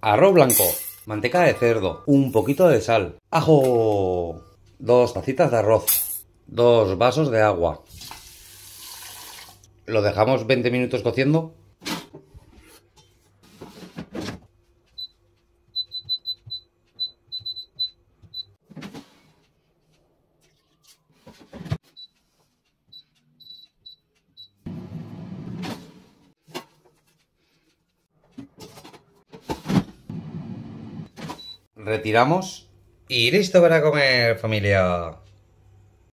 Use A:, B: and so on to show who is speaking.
A: arroz blanco, manteca de cerdo, un poquito de sal, ajo, dos tacitas de arroz, dos vasos de agua. Lo dejamos 20 minutos cociendo
B: retiramos y listo para comer, familia.